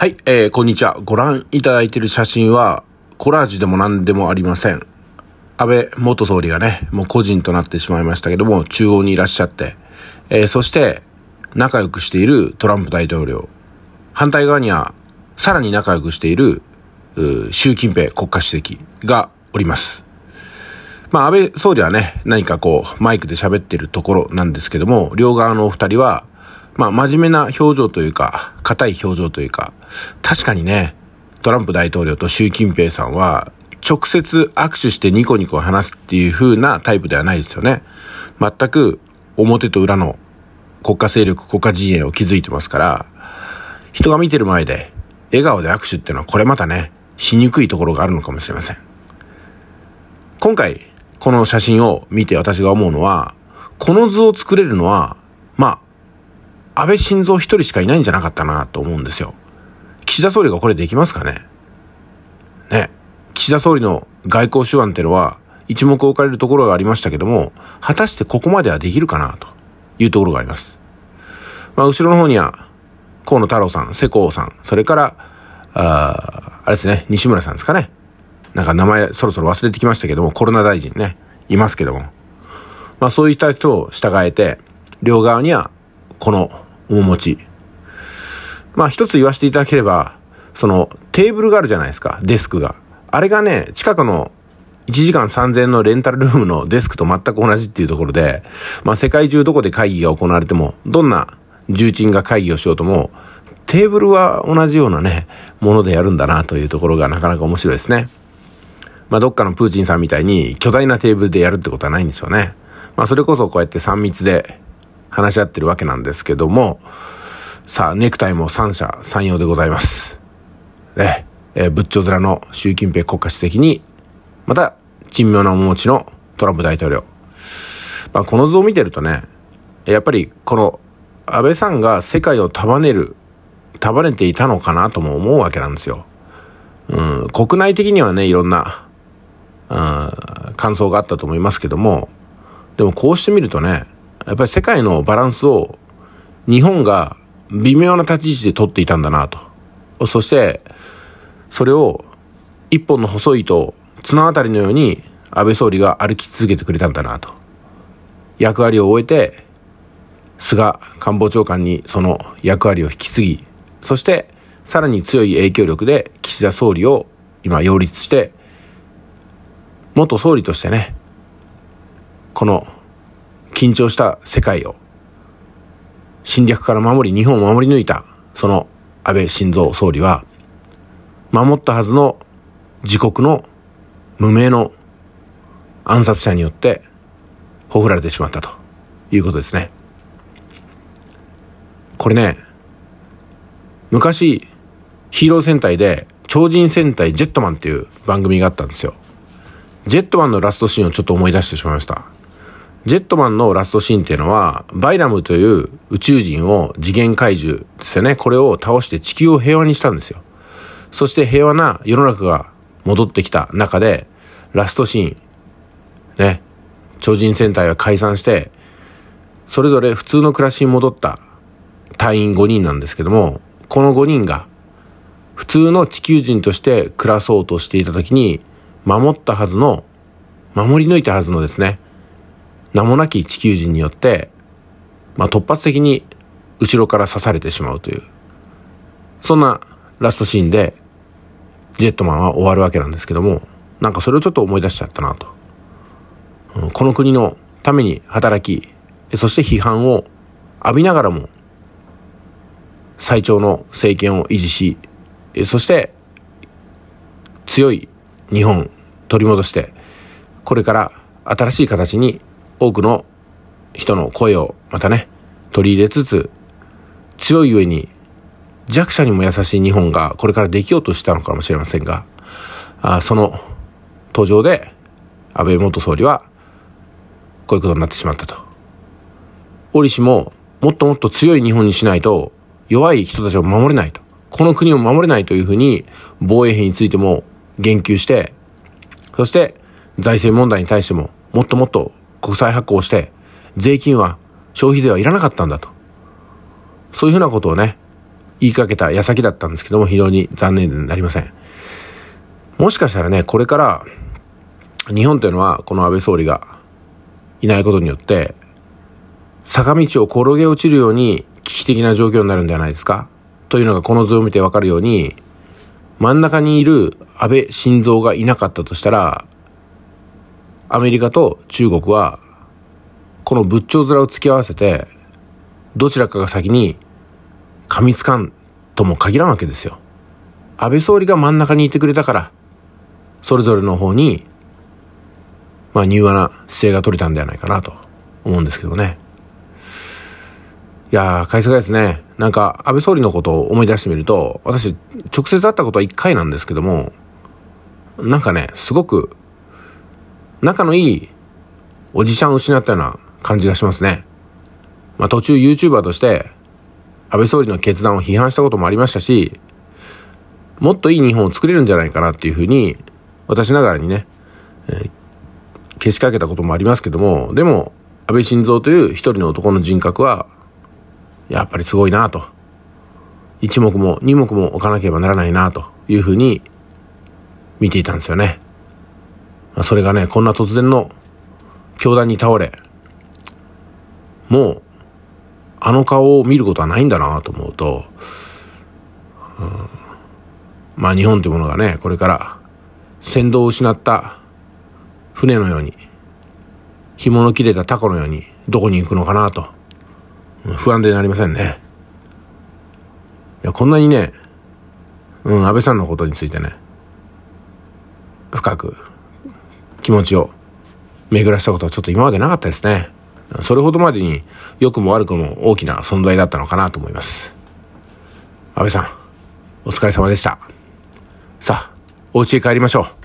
はい、えー、こんにちは。ご覧いただいている写真は、コラージュでも何でもありません。安倍元総理がね、もう個人となってしまいましたけども、中央にいらっしゃって、えー、そして、仲良くしているトランプ大統領。反対側には、さらに仲良くしている、習近平国家主席がおります。まあ、安倍総理はね、何かこう、マイクで喋ってるところなんですけども、両側のお二人は、まあ、真面目な表情というか、硬い表情というか、確かにね、トランプ大統領と習近平さんは、直接握手してニコニコ話すっていう風なタイプではないですよね。全く表と裏の国家勢力、国家陣営を築いてますから、人が見てる前で笑顔で握手っていうのはこれまたね、しにくいところがあるのかもしれません。今回、この写真を見て私が思うのは、この図を作れるのは安倍晋三一人しかいないんじゃなかったなと思うんですよ。岸田総理がこれできますかねね。岸田総理の外交手腕ってのは一目置かれるところがありましたけども、果たしてここまではできるかなというところがあります。まあ、後ろの方には、河野太郎さん、世耕さん、それから、ああれですね、西村さんですかね。なんか名前そろそろ忘れてきましたけども、コロナ大臣ね、いますけども。まあそういった人を従えて、両側には、この面持ち。まあ一つ言わせていただければ、そのテーブルがあるじゃないですか、デスクが。あれがね、近くの1時間3000のレンタルルームのデスクと全く同じっていうところで、まあ世界中どこで会議が行われても、どんな重鎮が会議をしようとも、テーブルは同じようなね、ものでやるんだなというところがなかなか面白いですね。まあどっかのプーチンさんみたいに巨大なテーブルでやるってことはないんですよね。まあそれこそこうやって3密で話し合ってるわけなんですけども、さあ、ネクタイも三者三様でございます。ね、えー、仏頂面の習近平国家主席に、また、珍妙な面持ちのトランプ大統領。まあ、この図を見てるとね、やっぱりこの安倍さんが世界を束ねる、束ねていたのかなとも思うわけなんですよ。うん、国内的にはね、いろんな、うん、感想があったと思いますけども、でもこうしてみるとね、やっぱり世界のバランスを日本が微妙な立ち位置で取っていたんだなと。そして、それを一本の細い糸、綱渡りのように安倍総理が歩き続けてくれたんだなと。役割を終えて、菅官房長官にその役割を引き継ぎ、そしてさらに強い影響力で岸田総理を今擁立して、元総理としてね、この緊張した世界を侵略から守り、日本を守り抜いた、その安倍晋三総理は、守ったはずの自国の無名の暗殺者によってほふられてしまったということですね。これね、昔、ヒーロー戦隊で超人戦隊ジェットマンっていう番組があったんですよ。ジェットマンのラストシーンをちょっと思い出してしまいました。ジェットマンのラストシーンっていうのは、バイラムという宇宙人を次元怪獣ですよね。これを倒して地球を平和にしたんですよ。そして平和な世の中が戻ってきた中で、ラストシーン、ね、超人戦隊は解散して、それぞれ普通の暮らしに戻った隊員5人なんですけども、この5人が普通の地球人として暮らそうとしていた時に、守ったはずの、守り抜いたはずのですね、名もなき地球人によって、まあ、突発的に後ろから刺されてしまうという、そんなラストシーンで、ジェットマンは終わるわけなんですけども、なんかそれをちょっと思い出しちゃったなと。うん、この国のために働き、そして批判を浴びながらも、最長の政権を維持し、そして、強い日本取り戻して、これから新しい形に多くの人の声をまたね、取り入れつつ、強い上に弱者にも優しい日本がこれからできようとしたのかもしれませんが、あその途上で安倍元総理はこういうことになってしまったと。折しももっともっと強い日本にしないと弱い人たちを守れないと。この国を守れないというふうに防衛費についても言及して、そして財政問題に対してももっともっと国債発行して、税金は、消費税はいらなかったんだと。そういうふうなことをね、言いかけた矢先だったんですけども、非常に残念でなりません。もしかしたらね、これから、日本というのは、この安倍総理がいないことによって、坂道を転げ落ちるように危機的な状況になるんじゃないですかというのがこの図を見てわかるように、真ん中にいる安倍晋三がいなかったとしたら、アメリカと中国はこの仏頂面を突き合わせてどちらかが先に噛みつかんとも限らんわけですよ。安倍総理が真ん中にいてくれたからそれぞれの方にまあ柔和な姿勢が取れたんではないかなと思うんですけどね。いやー、返せがですね、なんか安倍総理のことを思い出してみると私直接会ったことは一回なんですけどもなんかねすごく仲のいいおじちゃんを失ったような感じがしますね。まあ、途中 YouTuber として安倍総理の決断を批判したこともありましたし、もっといい日本を作れるんじゃないかなっていうふうに、私ながらにね、えー、けしかけたこともありますけども、でも、安倍晋三という一人の男の人格は、やっぱりすごいなと。一目も二目も置かなければならないなというふうに見ていたんですよね。それがね、こんな突然の教団に倒れ、もう、あの顔を見ることはないんだなと思うと、うん、まあ日本というものがね、これから先導を失った船のように、紐の切れたタコのように、どこに行くのかなと、不安でなりませんね。いや、こんなにね、うん、安倍さんのことについてね、深く気持ちを巡らしたことはちょっと今までなかったですね。それほどまでに良くも悪くも大きな存在だったのかなと思います。安倍さん、お疲れ様でした。さあ、お家へ帰りましょう。